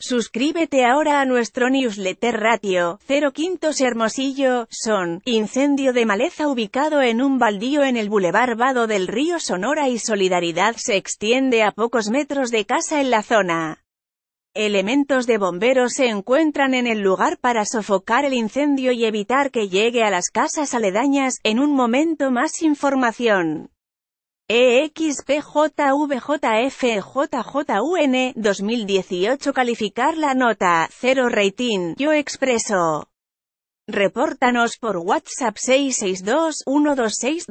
Suscríbete ahora a nuestro newsletter Ratio 0 Quintos Hermosillo, Son, incendio de maleza ubicado en un baldío en el Boulevard Vado del Río Sonora y Solidaridad se extiende a pocos metros de casa en la zona. Elementos de bomberos se encuentran en el lugar para sofocar el incendio y evitar que llegue a las casas aledañas, en un momento más información. EXPJVJFJJUN 2018 calificar la nota 0 rating Yo Expreso Repórtanos por WhatsApp 662 126